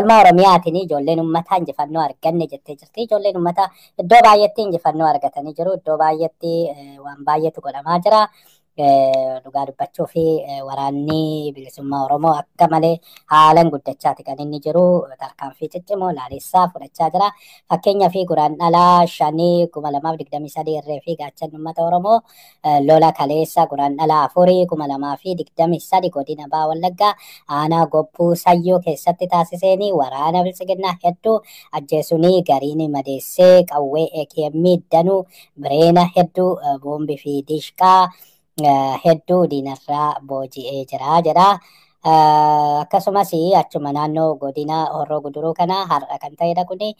galma Oromiyaatiin ijoolleen uummataa injifannoo arganne jettee jirti. Ijoolleen uummataa iddoo baay'eetti injifannoo argatanii jiru. Iddoo baay'eetti waan eh, baay'eetu godhamaa jira. dhugaa eh, dubbachuu fi eh, waraanni bilisummaa Oromoo akka malee haalan guddachaati kan inni jiru. Tarkaanfii ciccimoo laalessaa fudhachaa jira. Fakkeenyaa fi guraan dhalaa shanii kuma lamaaf digdamii sadii irree fi gaachan uummata Oromoo eh, lola kaleessa guraan dhalaa afurii kuma lamaa fi digdamii sadi godina baa wallaggaa aanaa gobbuu sayyoo keessatti taasiseeni waraana bilisiginnaa hedduu ajjeesuunii gariin madeessee qawwee AKM danuu bireena hedduu boombii fi diishqaa ဟဲ့တူဒီနရာဘောဂျီအေဂျရာဂျရာ akkasumas achuma naannoo godina horroo guduruu kana har'a kan ta'edha kuni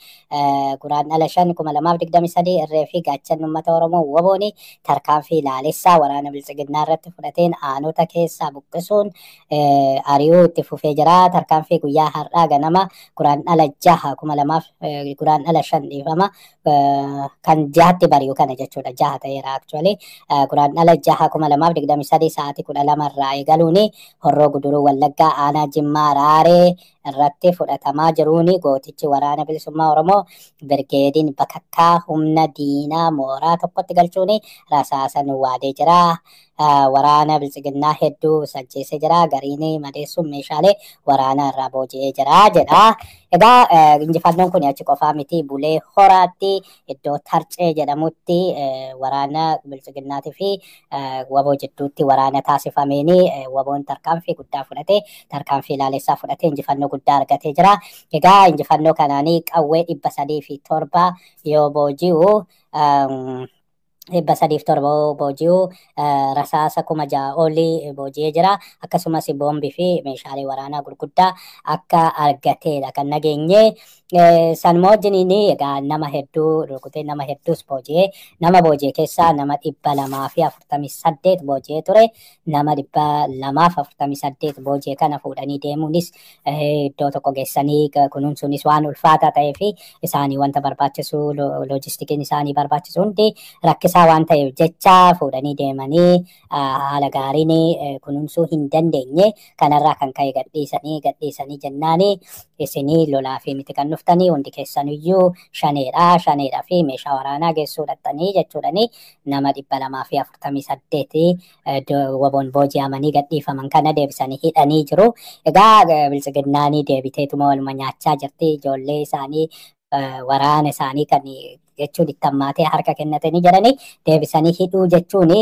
guraan ala shan kuma lamaaf digdami sadii irree fi gaachanni uummata oromoo waboon tarkaanfii laalessaa waraana bilchiginnaa irratti fudhateen aanota keessaa buqqisuun ari'uu itti fufee jira tarkaanfii guyyaa har'aa ganama guraan ala jaha kuma lamaaf guraan ala shan dhiifama kan jahatti bari'u kana jechuudha jaha ta'eera aktuwalii guraan ala jaha kuma lamaaf digdami sadii sa'aatii kudha lama irraa eegaluuni horroo guduruu Wallagga, Aanaa, Jimmaa, Raaree irratti fudhatamaa jiruuni gootichi waraana bilisummaa Oromoo birgeediin bakakkaa humna diinaa mooraa tokkotti galchuun rasaasan waadee jiraa waraana bilchiginnaa hedduu sancheessee jiraa Gariin madeessuun meeshaalee waraanaa irraa booji'ee jira jedha. Egaa injifannoon kun achi qofaa miti bulee horaatti iddoo tarcee jedhamutti waraana bilchiginnaatii fi waboo jidduutti waraana taasifameen waboon tarkaanfii guddaa fudhate tarkaanfii laalessaa fudhatee injifannoo guddaa argatee jira. Egaa injifannoo kanaanii qawwee dhibba sadii fi torba yoo booji'u dhibba sadiif torba booji'uu eh, rasaasa kuma ja'a olii booji'ee jira. Akkasumas boombii fi meeshaalee waraanaa gurguddaa akka argateedha kan nageenye. Eh, Sanmoo wajjiniin egaa nama hedduu rukutee nama hedduus booji'ee nama booji'e keessaa nama dhibba lamaa fi afurtamii saddeet booji'ee ture. Nama dhibba lamaa fi afurtamii saddeet booji'e kana fuudhanii deemuunis eh, iddoo tokko geessanii kunuunsuunis waan ulfaataa ta'ee fi isaanii wanta barbaachisu loojistikiin isaanii barbaachisu hundi rakkisaa hawwataa waan jecha fuudhanii deemanii haala gaariin kunuunsuu hin dandeenye kanarraa kan ka'e gadhiisanii gadhiisanii jennaani isinii lolaa fi miti kan dhuftanii hundi keessaniyyuu shaneedha shaneedha fi meeshaa waraanaa geessuu dhattanii jechuudhani nama dhibba lamaa fi afurtamii saddeeti waboon booji'amanii gadhiifaman kana deebisanii hidhanii jiru. Egaa bilchiginnaanii deebiteetuma waluma nyaachaa jirti ijoollee isaanii waraana isaanii kan jechuun ittammaatee harka kennatanii jiranii deebisanii hidhuu jechuun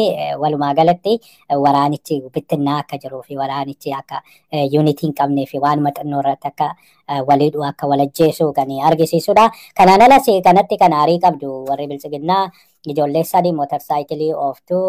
walumaa galatti waraanichi bittinnaa akka jiruu fi waraanichi akka yuunitii qabnee fi waan maxannoo irratti akka walidhuu akka walajjeessu kan argisiisudha. Kanaan alas kanatti kan arii qabdu warri bilchiginnaa ijoollee sadii mootarsaayikilii ooftuu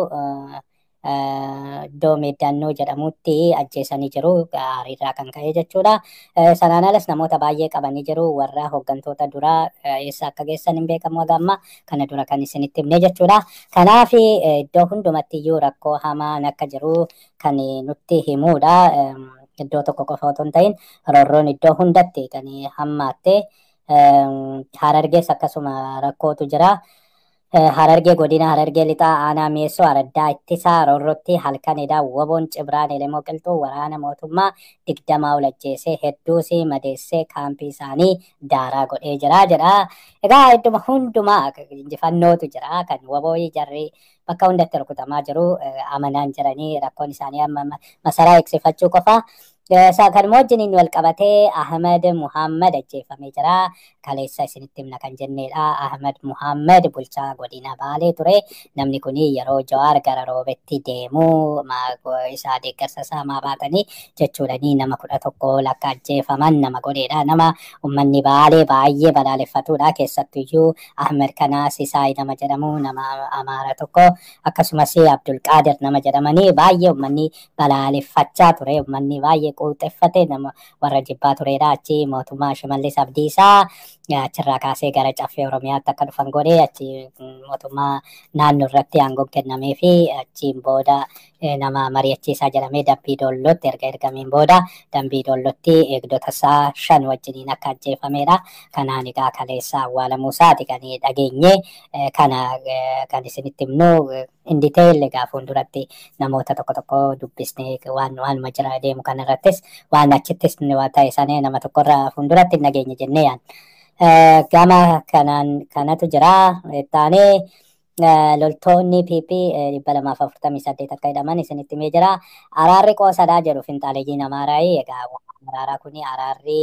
iddoo eh, meeddannoo jedhamutti ajjeesanii jiru. Hariirraa kan ka'e jechuudha. Eh, Sanaan alas namoota baay'ee qabanii jiru. Warra hooggantoota duraa eh, eessa akka geessan hin beekamu amma kana dura kan isinitti himne jechuudha. Kanaaf iddoo hundumatti iyyuu rakkoo hamaan akka jiru kan nutti himudha. Iddoo tokko qofa otoo hin ta'in roorroon iddoo hundatti kan hammaatte. Harargees akkasuma rakkootu jira. Eh, Harargee godina Harargee lixaa aanaa mi'eessuu araddaa ittisaa roorrotti halkan hidhaa waboon cibraan elemoo qilxuu waraana mootummaa digdamaa olajjeesee hedduus madeessee kaampii isaanii daaraa godhee jira jedha. Egaa idduma hundumaa injifannootu jira kan waboo jarri bakka hundatti rukutamaa jiru eh, amanaan jiranii rakkoon isaanii masaraa eegsifachuu qofa. Saakal-moojjiniin wal qabatee Ahmed Muhammad ajjeefamee jira. Kaleessa isinitti himna kan jennedha. Ahmed Muhammad bulchaa godina Baalee ture. Namni kun yeroo Jawaar gara roobetti deemu isaa deeggarsa isaa maa baatanii jechuudhani nama kudha tokko lakka ajjeefaman nama godheedha. Nama uummanni Baalee baay'ee balaaleffatudha. Keessattuyyuu Ahmed kanaa Sisaay nama jedhamu nama Amaara tokko akkasumas Abdulqaadir nama jedhamanii baay'ee uummanni balaaleffachaa ture. Uummanni baay'ee quuxeffate nama warra jibbaa turedha. Achi mootummaa Shimallis Abdiisaa achirraa kaasee gara caffee Oromiyaatti akka dhufan godhee achi mootummaa mm, naannoo irratti aangoon kennamee fi achiin booda eh, nama mari'achiisaa jedhamee dambii doollootti erga ergameen booda dambii doollootti eegdota isaa shan wajjiniin akka ajjeefamedha. Kanaan egaa kaleessa awwaala Muusaati eh, eh, kan dhageenye kana kan isinitti himnu in detail egaa fuulduratti namoota tokko tokko dubbisnee waan waanuma jira deemu kanarrattis waan achittis taa'e sanee nama tokkorraa fuulduratti nageenya jennee yaan. Eh, gama kanaan kanatu jira taanee. Eh, loltoonni PP eh, dhibba lamaa fi afurtamii saddeet akka jedhaman isinitti himee jira. Araarri qoosadaa jedhu finxaalegii namaaraayi. Egaa araaraa kun araarri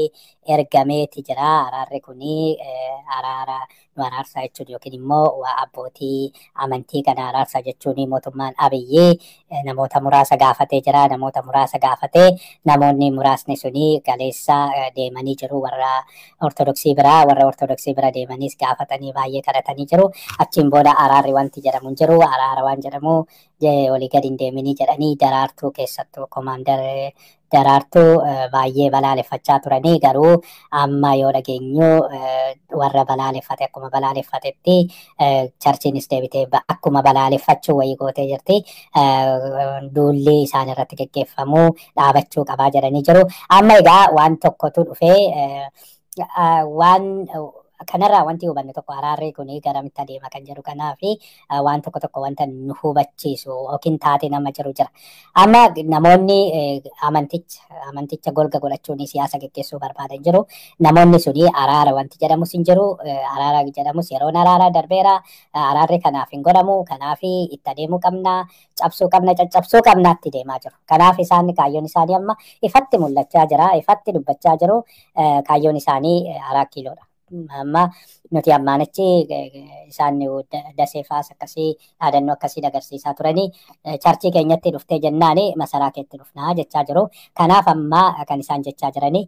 ergameeti jira. Araarri kun eh, araara nu araarsaa jechuun yookiin immoo abbootii amantii kana araarsaa jechuun mootummaan Abiyyi Eh, namoota muraasa gaafatee jira. Namoota muraasa gaafatee namoonni muraasni suni galeessa eh, deemanii jiru warra ortodoksii biraa warra ortodoksii bira deemaniis gaafatanii baay'ee kadhatanii jiru. Achiin booda araarri wanti jedhamu hin jiru. Araara waan jedhamu walii gadi hin deeminii jedhanii daraartuu keessattuu komaandar daraartuu eh, baay'ee balaaleffachaa turanii garuu amma yoo dhageenyu eh, warra balaaleffate akkuma balaaleffatetti eh, charchiinis deebitee akkuma balaaleffachuu wayii gootee jirti duulli isaan irratti geggeeffamuu dhaabachuu qabaa jedhanii jiru amma egaa waan tokkotu dhufee waan kanarraa wanti hubannu tokko araarri kuni gara garamitti adeema kan jedhu kanaa fi waan tokko tokko wanta nu hubachiisu yookiin taate nama jiru jira. Amma namoonni amanticha amanticha golga godhachuun siyaasa gaggeessuu barbaadan jiru. Namoonni suni araara wanti jedhamus hin jiru. Araara jedhamus yeroon araara darbeera. Araarri kanaaf hin godhamu. Kanaaf itti adeemuu qabna. Cabsuu qabna. itti deemaa jiru. Kanaaf isaan kaayyoon isaanii amma ifatti mul'achaa jira. Ifatti dubbachaa jiru. Kaayyoon isaanii araa kiiloodha. amma nuti ammaanichi isaan daseefaas akkasii dhaadannoo akkasii agarsiisaa turanii charchii keenyatti dhuftee jennaani masaraa keetti dhufnaa jechaa jiru. Kanaaf ammaa kan isaan jechaa jiranii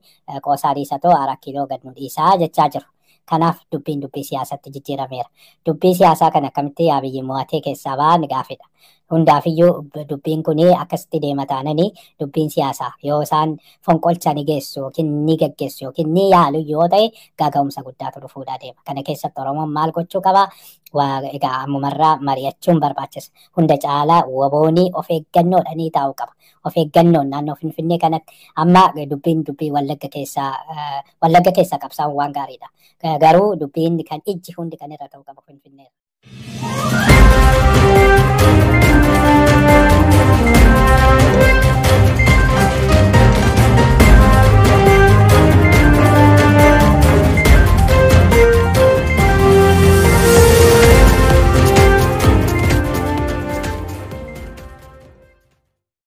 qoosaa dhiisatoo haaraa kiiloo gad nu dhiisaa jechaa jiru. Kanaaf dubbiin dubbii siyaasatti jijjiirameera. Dubbii siyaasaa kan akkamitti yaabiyyi mo'atee keessaa ba'an gaafidha. Hundaa Hundaafiyyuu dubbiin kun akkasitti deema taananii dubbiin siyaasaa yoo isaan fonqolcha ni geessu yookiin ni geggeessu yookiin ni yaalu yoo ta'e gaaga'umsa guddaatu dhufuudhaa deema. Kana keessatti Oromoon maal gochuu Waa Egaa ammumarraa mari'achuun barbaachisa. Hunda caalaa waboonii of eeggannoodha ni taa'u qaba. Of eeggannoon naannoo Finfinnee kana amma dubbiin dubbii Wallagga keessaa Wallagga waan gaariidha. Garuu dubbiin kan ijji hundi kan irra ta'u qaba Finfinneerra.